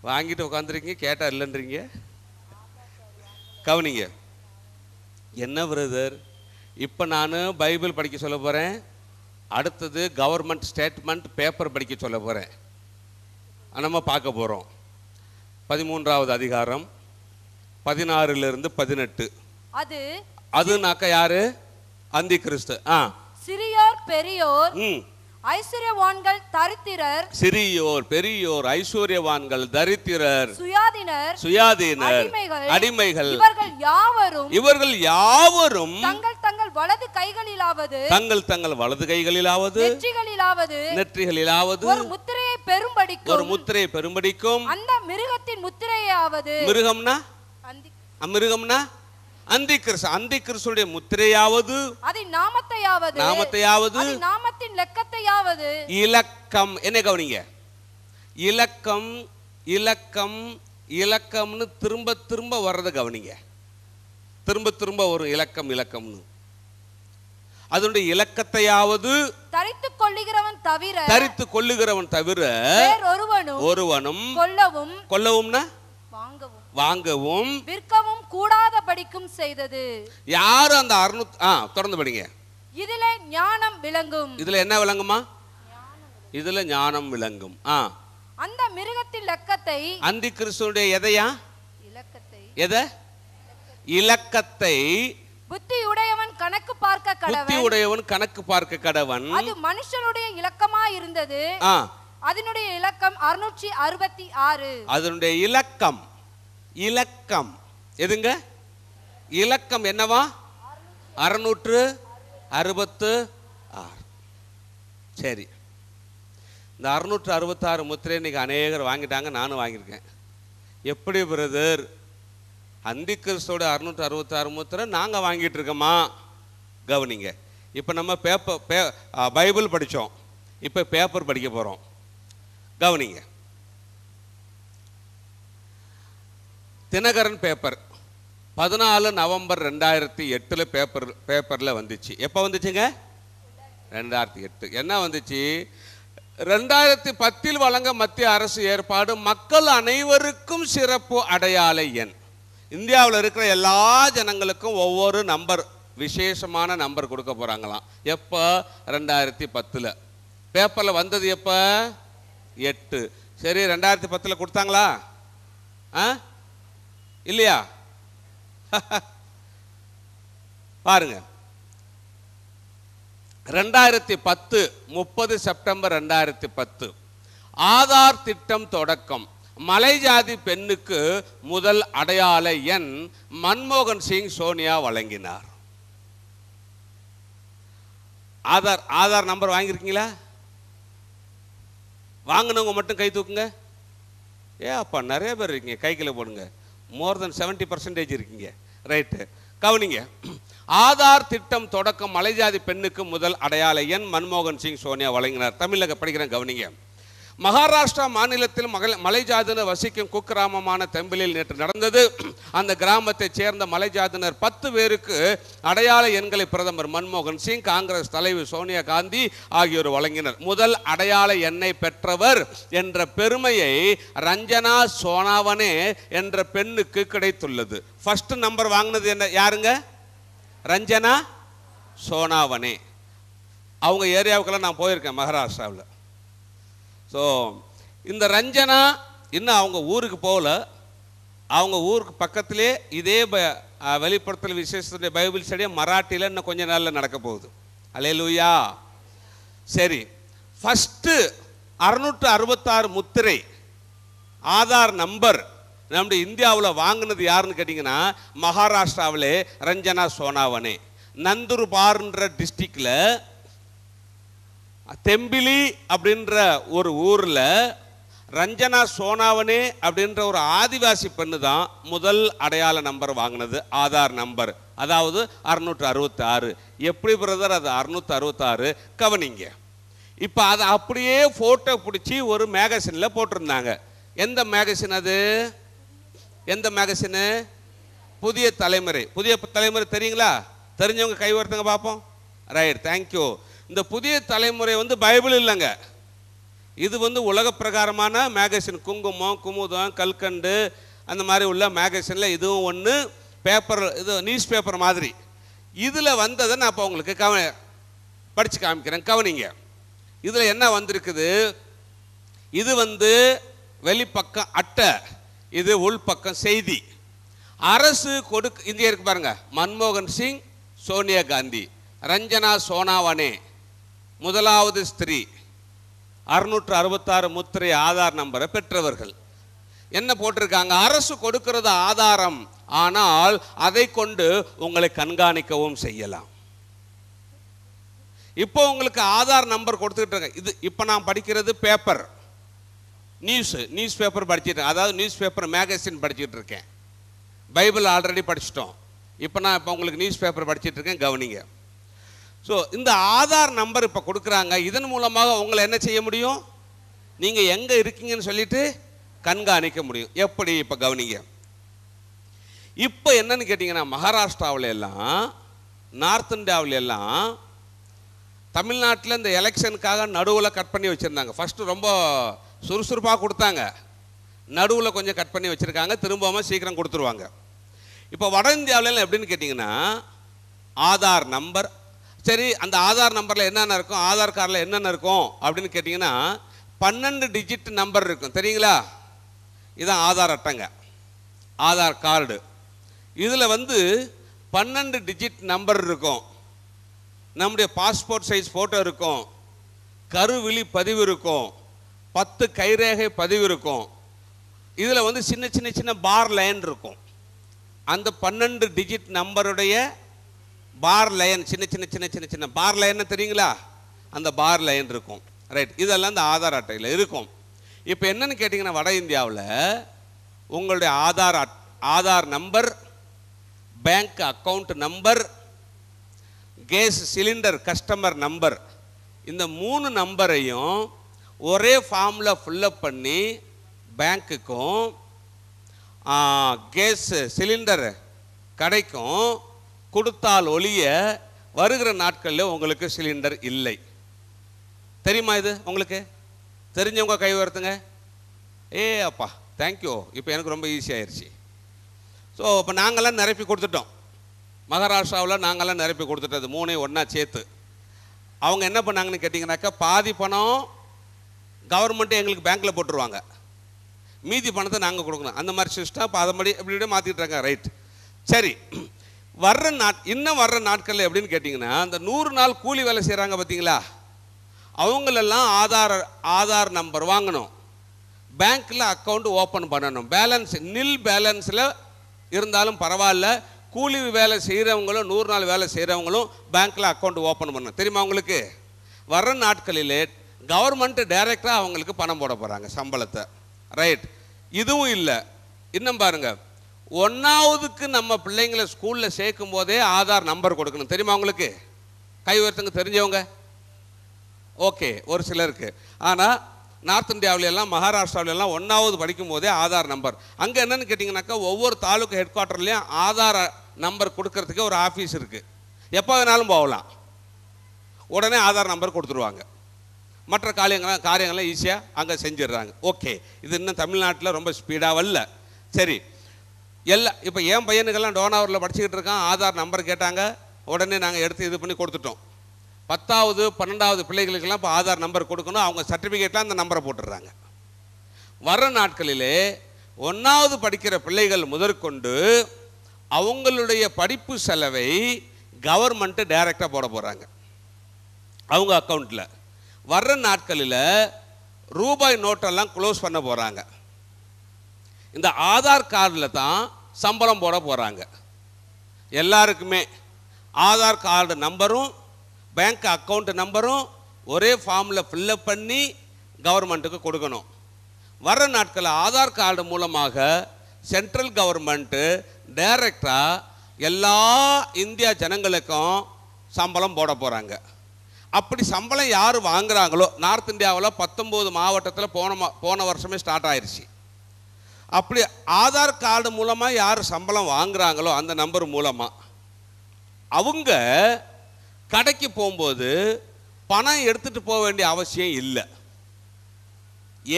வாங்கிட்டு உட்காந்துருக்கீங்க கேட்டால் இல்லைன்றீங்க கவனிங்க என்ன பிரதர் இப்போ நான் பைபிள் படிக்க சொல்ல போகிறேன் அடுத்தது கவர்மெண்ட் ஸ்டேட்மெண்ட் பேப்பர் படிக்க சொல்ல போகிறேன் நம்ம பார்க்க போகிறோம் பதிமூன்றாவது அதிகாரம் பதினாறுலேருந்து பதினெட்டு அது அதுனாக்க யாரு அந்தி கிறிஸ்து ஆ சிறியோர் பெரியோர் ஐஸ்வர்யவான்கள் தரித்திரர் சிறியோர் பெரியோர் ஐஸ்வர்யவான்கள் தரித்திரர் சுயாதீனர் சுயாதீனர் அடிமைகள் இவர்கள் யாவரும் இவர்கள் யாவரும் தங்கள் தங்கள் தங்கள் வலது கைகளிலாவது தங்கள் தங்கள் வலது கைகளிலாவது நெற்றிகளிலாவது நெற்றிகளிலாவது ஒரு முத்திரையை பெரும்படிக்கும் ஒரு முத்திரையை பெரும்படிக்கும் அந்த மிருகத்தின் முத்திரையாவது மிருகம்னா அந்தி கிறிஸ்து அந்தி கிறிஸ்துடைய முத்திரையாவது அதை நாமத்தையாவது நாமத்தையாவது நாமத்தின் லெக்கத்தையாவது இலக்கம் என்ன கவனிங்க இலக்கம் இலக்கம் இலக்கம்னு திரும்ப திரும்ப வர்றது கவனிங்க திரும்ப திரும்ப ஒரு இலக்கம் இலக்கம்னு அதனுடைய இலக்கத்தையாவது தரித்து கொள்ளுகிறவன் தவிர தரித்து கொள்ளுகிறவன் தவிர ஒருவனும் ஒருவனும் கொல்லவும் கொல்லவும்னா வாங்கவும் வாங்கவும் விற்கவும் கூடாத படிக்கும் செய்தது யாரு அந்த அறுநூத் ஆ தொடர்ந்து படிங்க இதுல ஞானம் விளங்கும் இதுல என்ன விளங்குமா இதுல ஞானம் விளங்கும் ஆ அந்த மிருகத்தின் லக்கத்தை அந்தி கிறிஸ்துவனுடைய எதையா இலக்கத்தை எதை இலக்கத்தை கணக்கு பார்க்க கடவன் புத்தி உடையவன் கணக்கு பார்க்க கடவன் அது மனுஷனுடைய இலக்கமா இருந்தது அதனுடைய இலக்கம் அறுநூற்றி அறுபத்தி ஆறு அதனுடைய இலக்கம் இலக்கம் எதுங்க இலக்கம் என்னவா அறுநூற்று அறுபத்து ஆறு சரி இந்த அறுநூற்று அறுபத்தாறு முத்திரை இன்றைக்கி அநேகர் வாங்கிட்டாங்க நானும் வாங்கியிருக்கேன் எப்படி பிரதர் அந்தி கிறிஸ்தோட அறுநூற்று அறுபத்தாறு முத்திரை நாங்கள் வாங்கிட்டு இருக்கோமா கவனிங்க இப்போ நம்ம பேப்பர் பே பைபிள் படித்தோம் இப்போ பேப்பர் படிக்க போகிறோம் கவனிங்க தினகரன் பேப்பர் பதினாலு நவம்பர் ரெண்டாயிரத்தி எட்டில் பேப்பர் பேப்பரில் வந்துச்சு எப்போ வந்துச்சுங்க ரெண்டாயிரத்தி எட்டு என்ன வந்துச்சு ரெண்டாயிரத்தி பத்தில் வழங்க மத்திய அரசு ஏற்பாடு மக்கள் அனைவருக்கும் சிறப்பு அடையாள எண் இந்தியாவில் இருக்கிற எல்லா ஜனங்களுக்கும் ஒவ்வொரு நம்பர் விசேஷமான நம்பர் கொடுக்க போகிறாங்களாம் எப்போ ரெண்டாயிரத்தி பத்தில் பேப்பரில் வந்தது எப்போ எட்டு சரி ரெண்டாயிரத்தி பத்தில் கொடுத்தாங்களா ஆ இல்லையா (laughs) பாருங்க ரெண்டாயிரத்தி பத்து முப்பது செப்டம்பர் ரெண்டாயிரத்தி பத்து ஆதார் திட்டம் தொடக்கம் மலைஜாதி பெண்ணுக்கு முதல் அடையாள எண் மன்மோகன் சிங் சோனியா வழங்கினார் ஆதார் ஆதார் நம்பர் வாங்கியிருக்கீங்களா வாங்கினவங்க மட்டும் கை தூக்குங்க ஏ அப்பா நிறைய பேர் இருக்கீங்க கைக்கில் போடுங்க மோர் தென் செவன்ட்டி பர்சன்டேஜ் இருக்கீங்க ரைட்டு கவனிங்க ஆதார் திட்டம் தொடக்கம் மலைஜாதி பெண்ணுக்கு முதல் அடையாள எண் மன்மோகன் சிங் சோனியா வழங்கினார் தமிழில் படிக்கிறேன் கவனிங்க மகாராஷ்டிரா மாநிலத்தில் மகள் மலைஜாதினர் வசிக்கும் குக்கிராமமான தெம்பிலில் நேற்று நடந்தது அந்த கிராமத்தைச் சேர்ந்த மலைஜாதினர் பத்து பேருக்கு அடையாள எண்களை பிரதமர் மன்மோகன் சிங் காங்கிரஸ் தலைவர் சோனியா காந்தி ஆகியோர் வழங்கினர் முதல் அடையாள எண்ணை பெற்றவர் என்ற பெருமையை ரஞ்சனா சோனாவனே என்ற பெண்ணுக்கு கிடைத்துள்ளது ஃபர்ஸ்ட் நம்பர் வாங்கினது என்ன யாருங்க ரஞ்சனா சோனாவனே அவங்க ஏரியாவுக்கெல்லாம் நான் போயிருக்கேன் மகாராஷ்டிராவில் ஸோ இந்த ரஞ்சனா இன்னும் அவங்க ஊருக்கு போகல அவங்க ஊருக்கு பக்கத்திலே இதே ப வெளிப்படுத்தல் விசேஷத்துடைய பைபிள் ஸ்டடியை மராட்டியில் இன்னும் கொஞ்ச நாளில் நடக்க போகுது அலே லூயா சரி ஃபஸ்ட்டு அறுநூற்று அறுபத்தாறு முத்திரை ஆதார் நம்பர் நம்முடைய இந்தியாவில் வாங்கினது யாருன்னு கேட்டிங்கன்னா மகாராஷ்டிராவிலே ரஞ்சனா சோனாவனே நந்துருபார்ன்ற டிஸ்ட்ரிக்டில் தெம்பிலி அப்படின்ற ஒரு ஊரில் ரஞ்சனா சோனாவனே அப்படின்ற ஒரு ஆதிவாசி பெண்ணு தான் முதல் அடையாள நம்பர் வாங்கினது ஆதார் நம்பர் அதாவது அறுநூற்று அறுபத்தாறு எப்படி பிரதர் அது அறுநூற்று அறுபத்தாறு கவனிங்க இப்போ அதை அப்படியே ஃபோட்டோ பிடிச்சி ஒரு மேகசினில் போட்டிருந்தாங்க எந்த மேகசின் அது எந்த மேகசினு புதிய தலைமுறை புதிய தலைமுறை தெரியுங்களா தெரிஞ்சவங்க கை ஒருத்தங்க பார்ப்போம் ரைட் தேங்க்யூ இந்த புதிய தலைமுறை வந்து பைபிள் இல்லைங்க இது வந்து உலக பிரகாரமான மேகசின் குங்குமம் குமுதம் கல்கண்டு அந்த மாதிரி உள்ள மேகசினில் இதுவும் ஒன்று பேப்பர் இது நியூஸ் பேப்பர் மாதிரி இதில் வந்ததை நான் இப்போ உங்களுக்கு கவ படித்து காமிக்கிறேன் கவனிங்க இதில் என்ன வந்திருக்குது இது வந்து வெளிப்பக்கம் அட்டை இது உள்பக்கம் செய்தி அரசு கொடுக்க இந்தியா இருக்கு மன்மோகன் சிங் சோனியா காந்தி ரஞ்சனா சோனாவானே முதலாவது ஸ்திரீ அறுநூற்று அறுபத்தாறு முத்திரை ஆதார் நம்பரை பெற்றவர்கள் என்ன போட்டிருக்காங்க அரசு கொடுக்கிறது ஆதாரம் ஆனால் அதை கொண்டு உங்களை கண்காணிக்கவும் செய்யலாம் இப்போ உங்களுக்கு ஆதார் நம்பர் கொடுத்துக்கிட்டு இருக்க இது இப்போ நான் படிக்கிறது பேப்பர் நியூஸ் நியூஸ் பேப்பர் படிச்சுட்டு அதாவது நியூஸ் பேப்பர் மேகசின் படிச்சுட்டு இருக்கேன் பைபிள் ஆல்ரெடி படிச்சிட்டோம் இப்போ நான் இப்போ உங்களுக்கு நியூஸ் பேப்பர் படிச்சுட்டு இருக்கேன் கவனிங்க ஸோ இந்த ஆதார் நம்பர் இப்போ கொடுக்குறாங்க இதன் மூலமாக உங்களை என்ன செய்ய முடியும் நீங்கள் எங்கே இருக்கீங்கன்னு சொல்லிட்டு கண்காணிக்க முடியும் எப்படி இப்போ கவனிங்க இப்போ என்னன்னு கேட்டிங்கன்னா மகாராஷ்டிராவில் எல்லாம் நார்த் இந்தியாவில் எல்லாம் தமிழ்நாட்டில் இந்த எலெக்ஷனுக்காக நடுவில் கட் பண்ணி வச்சுருந்தாங்க ஃபஸ்ட்டு ரொம்ப சுறுசுறுப்பாக கொடுத்தாங்க நடுவில் கொஞ்சம் கட் பண்ணி வச்சுருக்காங்க திரும்பவும் சீக்கிரம் கொடுத்துருவாங்க இப்போ வட இந்தியாவிலலாம் எப்படின்னு கேட்டிங்கன்னா ஆதார் நம்பர் சரி அந்த ஆதார் நம்பரில் என்னென்ன இருக்கும் ஆதார் கார்டில் என்னென்ன இருக்கும் அப்படின்னு கேட்டிங்கன்னா பன்னெண்டு டிஜிட் நம்பர் இருக்கும் தெரியுங்களா இதுதான் ஆதார் அட்டைங்க ஆதார் கார்டு இதில் வந்து பன்னெண்டு டிஜிட் நம்பர் இருக்கும் நம்முடைய பாஸ்போர்ட் சைஸ் ஃபோட்டோ இருக்கும் கருவிழி பதிவு இருக்கும் பத்து கைரேகை பதிவு இருக்கும் இதில் வந்து சின்ன சின்ன சின்ன பார் லைன் இருக்கும் அந்த பன்னெண்டு டிஜிட் நம்பருடைய பார் லயன் சின்ன சின்ன சின்ன சின்ன சின்ன பார் லயன் தெரியுங்களா அந்த பார் லயன் இருக்கும் ரைட் இதெல்லாம் இந்த ஆதார் அட்டையில் இருக்கும் இப்போ என்னன்னு கேட்டிங்கன்னா வட இந்தியாவில் உங்களுடைய Aadhaar Aadhaar number bank account number gas cylinder customer number இந்த மூணு நம்பரையும் ஒரே ஃபார்மில் ஃபில்லப் பண்ணி பேங்க்குக்கும் கேஸ் சிலிண்டர் கடைக்கும் கொடுத்தால் ஒழிய வருகிற நாட்களில் உங்களுக்கு சிலிண்டர் இல்லை தெரியுமா இது உங்களுக்கு தெரிஞ்சவங்க கை வருத்துங்க ஏ அப்பா தேங்க்யூ இப்போ எனக்கு ரொம்ப ஈஸியாயிருச்சு ஸோ இப்போ நாங்கள்லாம் நிரப்பி கொடுத்துட்டோம் மகாராஷ்டிராவில் நாங்களாம் நிரப்பி கொடுத்துட்டது மூணையும் ஒன்றா சேர்த்து அவங்க என்ன பண்ணாங்கன்னு கேட்டிங்கனாக்கா பாதி பணம் கவர்மெண்ட்டு எங்களுக்கு பேங்க்கில் போட்டுருவாங்க மீதி பணத்தை நாங்கள் கொடுக்கணும் அந்த மாதிரி சிஸ்டம் இப்போ அதை மாதிரி இப்படி மாற்றிட்டுருக்காங்க ரைட் சரி வர்ற நாட் இன்னும் வர்ற நாட்கள் எப்படின்னு கேட்டிங்கன்னா அந்த நூறு நாள் கூலி வேலை செய்கிறாங்க பார்த்தீங்களா அவங்களெல்லாம் ஆதார் ஆதார் நம்பர் வாங்கணும் பேங்க்கில் அக்கௌண்ட் ஓப்பன் பண்ணணும் பேலன்ஸ் நில் பேலன்ஸில் இருந்தாலும் பரவாயில்ல கூலி வேலை செய்கிறவங்களும் நூறு நாள் வேலை செய்கிறவங்களும் பேங்க்கில் அக்கௌண்ட் ஓப்பன் பண்ணணும் தெரியுமா அவங்களுக்கு வர்ற நாட்களிலே கவர்மெண்ட்டு டைரெக்டாக அவங்களுக்கு பணம் போட போகிறாங்க சம்பளத்தை ரைட் இதுவும் இல்லை இன்னும் பாருங்கள் ஒன்றாவதுக்கு நம்ம பிள்ளைங்களை ஸ்கூலில் சேர்க்கும் போதே ஆதார் நம்பர் கொடுக்கணும் தெரியுமா உங்களுக்கு கை உயர்த்துங்க தெரிஞ்சவங்க ஓகே ஒரு சிலருக்கு ஆனால் நார்த் இந்தியாவிலெல்லாம் எல்லாம் ஒன்றாவது படிக்கும் போதே ஆதார் நம்பர் அங்கே என்னென்னு கேட்டிங்கனாக்கா ஒவ்வொரு தாலுக்கு ஹெட் குவார்ட்டர்லேயும் ஆதார் நம்பர் கொடுக்கறதுக்கு ஒரு ஆஃபீஸ் இருக்குது எப்போ வேணாலும் போகலாம் உடனே ஆதார் நம்பர் கொடுத்துருவாங்க மற்ற காரியங்கள்லாம் காரியங்கள்லாம் ஈஸியாக அங்கே செஞ்சிடுறாங்க ஓகே இது இன்னும் தமிழ்நாட்டில் ரொம்ப ஸ்பீடாக வரல சரி எல்லா இப்போ என் பையனுக்கெல்லாம் டோனாவரில் படிச்சுக்கிட்டு இருக்கான் ஆதார் நம்பர் கேட்டாங்க உடனே நாங்கள் எடுத்து இது பண்ணி கொடுத்துட்டோம் பத்தாவது பன்னெண்டாவது பிள்ளைகளுக்கெல்லாம் இப்போ ஆதார் நம்பர் கொடுக்கணும் அவங்க சர்டிஃபிகேட்லாம் அந்த நம்பரை போட்டுடுறாங்க வர நாட்களிலே ஒன்றாவது படிக்கிற பிள்ளைகள் முதற்கொண்டு அவங்களுடைய படிப்பு செலவை கவர்மெண்ட்டு டைரெக்டாக போட போகிறாங்க அவங்க அக்கௌண்ட்டில் வர்ற நாட்களில் ரூபாய் நோட்டெல்லாம் க்ளோஸ் பண்ண போகிறாங்க இந்த ஆதார் கார்டில் தான் சம்பளம் போட போகிறாங்க எல்லாருக்குமே ஆதார் கார்டு நம்பரும் பேங்க் அக்கௌண்ட் நம்பரும் ஒரே ஃபார்மில் ஃபில்லப் பண்ணி கவர்மெண்ட்டுக்கு கொடுக்கணும் வர நாட்களில் ஆதார் கார்டு மூலமாக சென்ட்ரல் கவர்மெண்ட்டு டைரக்டாக எல்லா இந்தியா ஜனங்களுக்கும் சம்பளம் போட போகிறாங்க அப்படி சம்பளம் யார் வாங்குகிறாங்களோ நார்த் இந்தியாவில் பத்தொம்போது மாவட்டத்தில் போன போன வருஷமே ஸ்டார்ட் ஆயிடுச்சு அப்படி ஆதார் கார்டு மூலமாக யார் சம்பளம் வாங்குகிறாங்களோ அந்த நம்பர் மூலமாக அவங்க கடைக்கு போகும்போது பணம் எடுத்துகிட்டு போக வேண்டிய அவசியம் இல்லை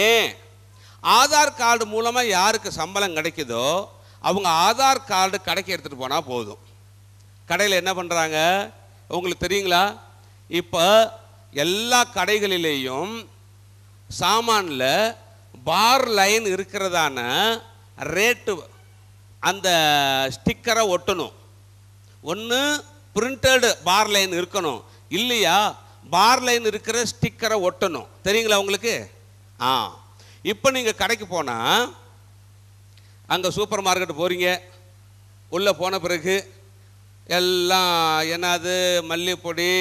ஏன் ஆதார் கார்டு மூலமாக யாருக்கு சம்பளம் கிடைக்குதோ அவங்க ஆதார் கார்டு கடைக்கு எடுத்துகிட்டு போனால் போதும் கடையில் என்ன பண்ணுறாங்க உங்களுக்கு தெரியுங்களா இப்போ எல்லா கடைகளிலேயும் சாமானில் பார் லைன் இருக்கிறதான ரேட்டு அந்த ஸ்டிக்கரை ஒட்டணும் ஒன்று பிரிண்டடு பார் லைன் இருக்கணும் இல்லையா பார் லைன் இருக்கிற ஸ்டிக்கரை ஒட்டணும் தெரியுங்களா உங்களுக்கு ஆ இப்போ நீங்கள் கடைக்கு போனால் அங்கே சூப்பர் மார்க்கெட் போகிறீங்க உள்ளே போன பிறகு எல்லாம் என்னது மல்லிகைப்பொடி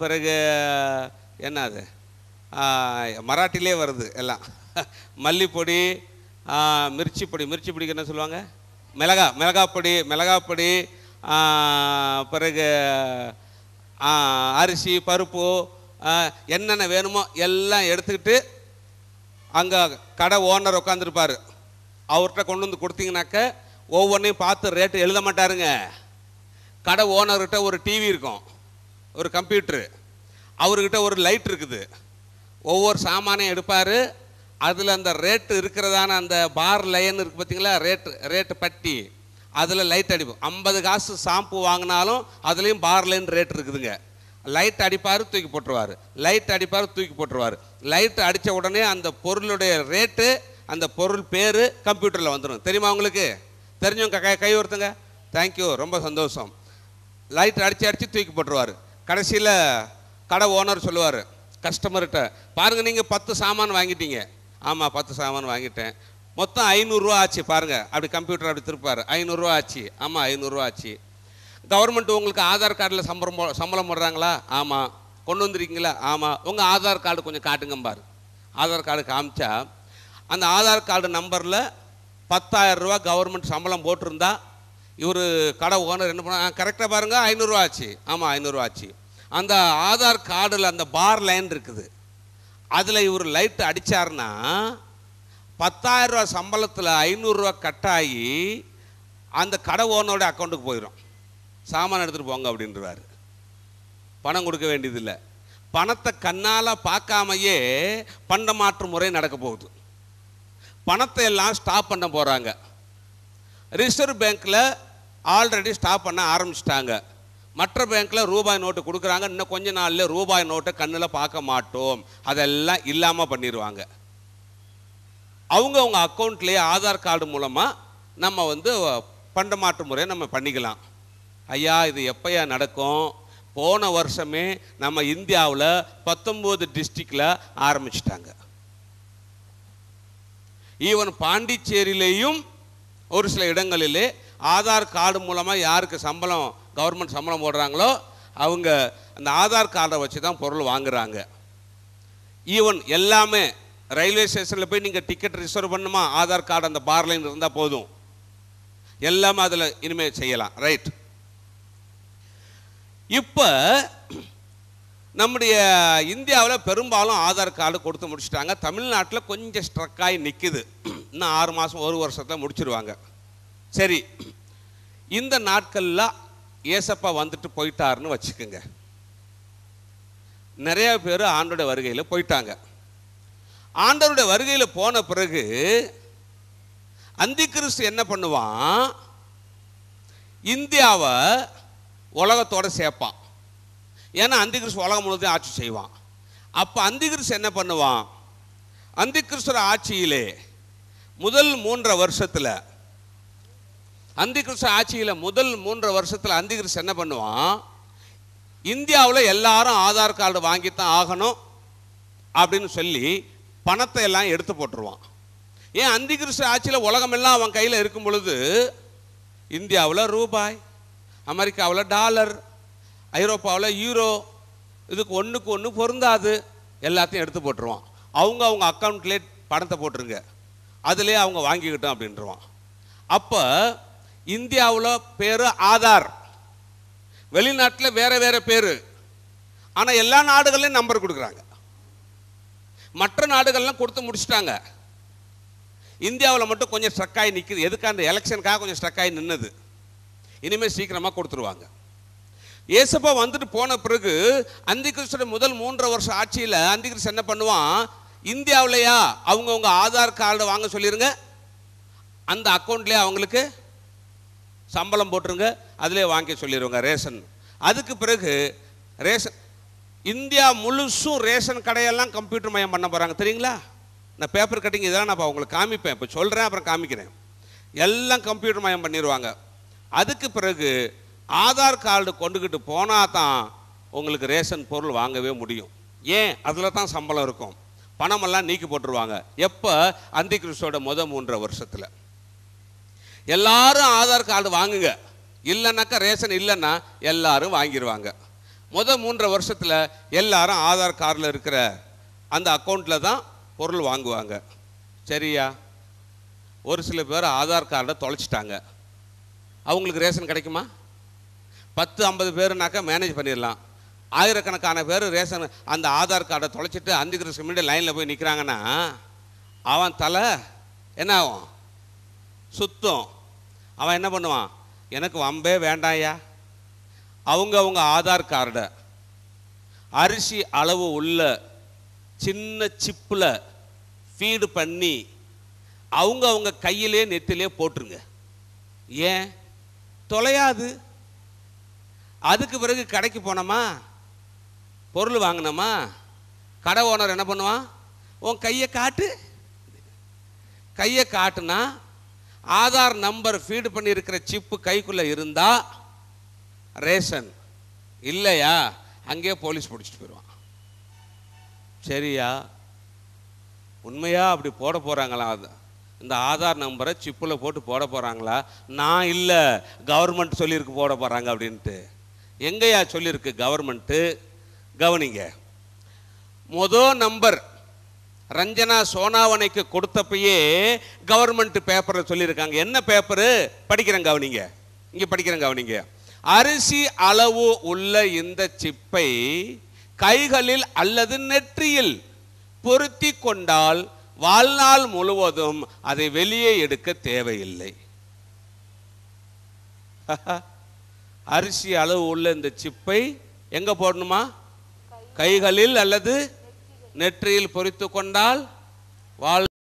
பிறகு என்னது மராட்டிலே வருது எல்லாம் மல்லிப்பொடி மிர்ச்சி பொடி மிர்ச்சி பொடிக்கு என்ன சொல்லுவாங்க மிளகா மிளகா பொடி மிளகா பொடி பிறகு அரிசி பருப்பு என்னென்ன வேணுமோ எல்லாம் எடுத்துக்கிட்டு அங்கே கடை ஓனர் உட்காந்துருப்பார் அவர்கிட்ட கொண்டு வந்து கொடுத்தீங்கனாக்க ஒவ்வொன்றையும் பார்த்து ரேட்டு எழுத மாட்டாருங்க கடை ஓனர்கிட்ட ஒரு டிவி இருக்கும் ஒரு கம்ப்யூட்ரு அவர்கிட்ட ஒரு லைட் இருக்குது ஒவ்வொரு சாமானையும் எடுப்பார் அதில் அந்த ரேட்டு இருக்கிறதான அந்த பார் லைன் இருக்குது பார்த்தீங்களா ரேட்டு ரேட்டு பட்டி அதில் லைட் அடிப்போம் ஐம்பது காசு ஷாம்பு வாங்கினாலும் அதுலேயும் பார் லைன் ரேட் இருக்குதுங்க லைட் அடிப்பார் தூக்கி போட்டுருவார் லைட் அடிப்பார் தூக்கி போட்டுருவார் லைட் அடித்த உடனே அந்த பொருளுடைய ரேட்டு அந்த பொருள் பேர் கம்ப்யூட்டரில் வந்துடும் தெரியுமா உங்களுக்கு தெரிஞ்சவங்க கை கை ஒருத்தங்க தேங்க்யூ ரொம்ப சந்தோஷம் லைட் அடித்து அடித்து தூக்கி போட்டுருவார் கடைசியில் கடை ஓனர் சொல்லுவார் கஸ்டமர்கிட்ட பாருங்கள் நீங்கள் பத்து சாமான் வாங்கிட்டீங்க ஆமாம் பத்து சாமான் வாங்கிட்டேன் மொத்தம் ஐநூறுரூவா ஆச்சு பாருங்கள் அப்படி கம்ப்யூட்டர் அப்படி திருப்பார் ஐநூறுரூவா ஆச்சு ஆமாம் ஐநூறுரூவா ஆச்சு கவர்மெண்ட் உங்களுக்கு ஆதார் கார்டில் சம்பளம் சம்பளம் போடுறாங்களா ஆமாம் கொண்டு வந்துருக்கீங்களா ஆமாம் உங்கள் ஆதார் கார்டு கொஞ்சம் காட்டுங்கம்பார் ஆதார் கார்டு காமிச்சா அந்த ஆதார் கார்டு நம்பரில் பத்தாயிரம் ரூபா கவர்மெண்ட் சம்பளம் போட்டிருந்தா இவர் கடை ஓனர் என்ன பண்ண கரெக்டாக பாருங்கள் ஐநூறுரூவா ஆச்சு ஆமாம் ஐநூறுரூவா ஆச்சு அந்த ஆதார் கார்டில் அந்த பார் லைன் இருக்குது அதில் இவர் லைட் அடித்தார்னா பத்தாயிரரூவா சம்பளத்தில் ஐநூறுரூவா கட் ஆகி அந்த கடை ஓனரோட அக்கௌண்ட்டுக்கு போயிடும் சாமான் எடுத்துகிட்டு போங்க அப்படின்றார் பணம் கொடுக்க வேண்டியதில்லை பணத்தை கண்ணால் பார்க்காமையே பண்ட மாற்று முறை நடக்க போகுது பணத்தை எல்லாம் ஸ்டாப் பண்ண போகிறாங்க ரிசர்வ் பேங்க்கில் ஆல்ரெடி ஸ்டாப் பண்ண ஆரம்பிச்சிட்டாங்க மற்ற பேங்க்கில் ரூபாய் நோட்டு கொடுக்குறாங்க இன்னும் கொஞ்ச நாளில் ரூபாய் நோட்டை கண்ணில் பார்க்க மாட்டோம் அதெல்லாம் இல்லாமல் பண்ணிடுவாங்க அவங்க அவங்க அக்கௌண்ட்லேயே ஆதார் கார்டு மூலமாக நம்ம வந்து பண்ட மாற்று முறையை நம்ம பண்ணிக்கலாம் ஐயா இது எப்பயா நடக்கும் போன வருஷமே நம்ம இந்தியாவில் பத்தொம்போது டிஸ்ட்ரிக்டில் ஆரம்பிச்சிட்டாங்க ஈவன் பாண்டிச்சேரியிலேயும் ஒரு சில இடங்களிலே ஆதார் கார்டு மூலமாக யாருக்கு சம்பளம் கவர்மெண்ட் சம்பளம் போடுறாங்களோ அவங்க அந்த ஆதார் கார்டை வச்சு தான் பொருள் வாங்குகிறாங்க ஈவன் எல்லாமே ரயில்வே ஸ்டேஷனில் போய் நீங்கள் டிக்கெட் ரிசர்வ் பண்ணுமா ஆதார் கார்டு அந்த பார்லைன் இருந்தால் போதும் எல்லாமே அதில் இனிமேல் செய்யலாம் ரைட் இப்போ நம்முடைய இந்தியாவில் பெரும்பாலும் ஆதார் கார்டு கொடுத்து முடிச்சுட்டாங்க தமிழ்நாட்டில் கொஞ்சம் ஸ்ட்ரக்காகி நிற்கிது இன்னும் ஆறு மாதம் ஒரு வருஷத்தில் முடிச்சிருவாங்க சரி இந்த நாட்களில் ஏசப்பா வந்துட்டு போயிட்டார்னு வச்சுக்கோங்க நிறைய பேர் ஆண்டோட வருகையில் போயிட்டாங்க ஆண்டவருடைய வருகையில் போன பிறகு அந்திகிறிஸ்து என்ன பண்ணுவான் இந்தியாவை உலகத்தோடு சேர்ப்பான் ஏன்னா அந்திகிறிஸ்து உலகம் முழுவதும் ஆட்சி செய்வான் அப்போ அந்திகிறிஸ்து என்ன பண்ணுவான் அந்திகிறிஸ்துவ ஆட்சியிலே முதல் மூன்றரை வருஷத்தில் அந்திகிருஷ்ண ஆட்சியில் முதல் மூன்று வருஷத்தில் அந்திகிருஷ்ண என்ன பண்ணுவான் இந்தியாவில் எல்லாரும் ஆதார் கார்டு வாங்கித்தான் ஆகணும் அப்படின்னு சொல்லி பணத்தை எல்லாம் எடுத்து போட்டுருவான் ஏன் அந்திகிருஷ்ண ஆட்சியில் உலகமெல்லாம் அவன் கையில் இருக்கும் பொழுது இந்தியாவில் ரூபாய் அமெரிக்காவில் டாலர் ஐரோப்பாவில் யூரோ இதுக்கு ஒன்றுக்கு ஒன்று பொருந்தாது எல்லாத்தையும் எடுத்து போட்டுருவான் அவங்க அவங்க அக்கௌண்ட்லேயே பணத்தை போட்டுருங்க அதிலே அவங்க வாங்கிக்கிட்டோம் அப்படின்றவான் அப்போ இந்தியாவில் பேர் ஆதார் வெளிநாட்டில் வேற வேறு பேர் ஆனால் எல்லா நாடுகள்லையும் நம்பர் கொடுக்குறாங்க மற்ற நாடுகள்லாம் கொடுத்து முடிச்சுட்டாங்க இந்தியாவில் மட்டும் கொஞ்சம் ஸ்ட்ரக் ஆகி நிற்குது எதுக்கு அந்த எலெக்ஷனுக்காக கொஞ்சம் ஸ்ட்ரக் ஆகி நின்னது இனிமேல் சீக்கிரமாக கொடுத்துருவாங்க ஏசப்பா வந்துட்டு போன பிறகு அந்திகிருஷ்ணோட முதல் மூன்றரை வருஷம் ஆட்சியில் அந்திகிருஷ்ணன் என்ன பண்ணுவான் இந்தியாவிலையா அவங்கவுங்க ஆதார் கார்டு வாங்க சொல்லிடுங்க அந்த அக்கௌண்ட்லேயே அவங்களுக்கு சம்பளம் போட்டுருங்க அதிலே வாங்கி சொல்லிடுவாங்க ரேஷன் அதுக்கு பிறகு ரேஷன் இந்தியா முழுசும் ரேஷன் கடையெல்லாம் கம்ப்யூட்டர் மயம் பண்ண போகிறாங்க தெரியுங்களா நான் பேப்பர் கட்டிங் இதெல்லாம் நான் இப்போ உங்களுக்கு காமிப்பேன் இப்போ சொல்கிறேன் அப்புறம் காமிக்கிறேன் எல்லாம் கம்ப்யூட்டர் மயம் பண்ணிடுவாங்க அதுக்கு பிறகு ஆதார் கார்டு கொண்டுக்கிட்டு போனால் தான் உங்களுக்கு ரேஷன் பொருள் வாங்கவே முடியும் ஏன் அதில் தான் சம்பளம் இருக்கும் பணமெல்லாம் நீக்கி போட்டுருவாங்க எப்போ அந்திகிறிஸ்டோட முத மூன்றரை வருஷத்தில் எல்லாரும் ஆதார் கார்டு வாங்குங்க இல்லைனாக்கா ரேஷன் இல்லைன்னா எல்லாரும் வாங்கிடுவாங்க முதல் மூன்றரை வருஷத்தில் எல்லாரும் ஆதார் கார்டில் இருக்கிற அந்த அக்கௌண்ட்டில் தான் பொருள் வாங்குவாங்க சரியா ஒரு சில பேர் ஆதார் கார்டை தொலைச்சிட்டாங்க அவங்களுக்கு ரேஷன் கிடைக்குமா பத்து ஐம்பது பேருனாக்கா மேனேஜ் பண்ணிடலாம் ஆயிரக்கணக்கான பேர் ரேஷன் அந்த ஆதார் கார்டை தொலைச்சிட்டு அஞ்சு நிமிஷம் முன்னாடி லைனில் போய் நிற்கிறாங்கன்னா அவன் தலை என்ன ஆகும் சுத்தம் அவன் என்ன பண்ணுவான் எனக்கு வம்பே வேண்டாயா அவங்க அவங்க ஆதார் கார்டை அரிசி அளவு உள்ள சின்ன சிப்பில் ஃபீடு பண்ணி அவங்க அவங்க கையிலே நெத்திலே போட்டுருங்க ஏன் தொலையாது அதுக்கு பிறகு கடைக்கு போனோமா பொருள் வாங்கினோமா கடை ஓனர் என்ன பண்ணுவான் உன் கையை காட்டு கையை காட்டுனா ஆதார் நம்பர் ஃபீடு பண்ணியிருக்கிற சிப்பு கைக்குள்ளே இருந்தால் ரேஷன் இல்லையா அங்கேயே போலீஸ் பிடிச்சிட்டு போயிடுவான் சரியா உண்மையாக அப்படி போட போகிறாங்களா அது இந்த ஆதார் நம்பரை சிப்பில் போட்டு போட போகிறாங்களா நான் இல்லை கவர்மெண்ட் சொல்லியிருக்கு போட போகிறாங்க அப்படின்ட்டு எங்கேயா சொல்லியிருக்கு கவர்மெண்ட்டு கவனிங்க மொதல் நம்பர் ரஞ்சனா சோனாவனைக்கு கொடுத்தப்பயே கவர்மெண்ட் பேப்பர் சொல்லியிருக்காங்க என்ன பேப்பரு படிக்கிறேன் கவனிங்க இங்கே படிக்கிறேன் கவனிங்க அரிசி அளவு உள்ள இந்த சிப்பை கைகளில் அல்லது நெற்றியில் பொருத்தி கொண்டால் வாழ்நாள் முழுவதும் அதை வெளியே எடுக்க தேவையில்லை அரிசி அளவு உள்ள இந்த சிப்பை எங்க போடணுமா கைகளில் அல்லது நெற்றியில் பொறித்து கொண்டால் வாழ்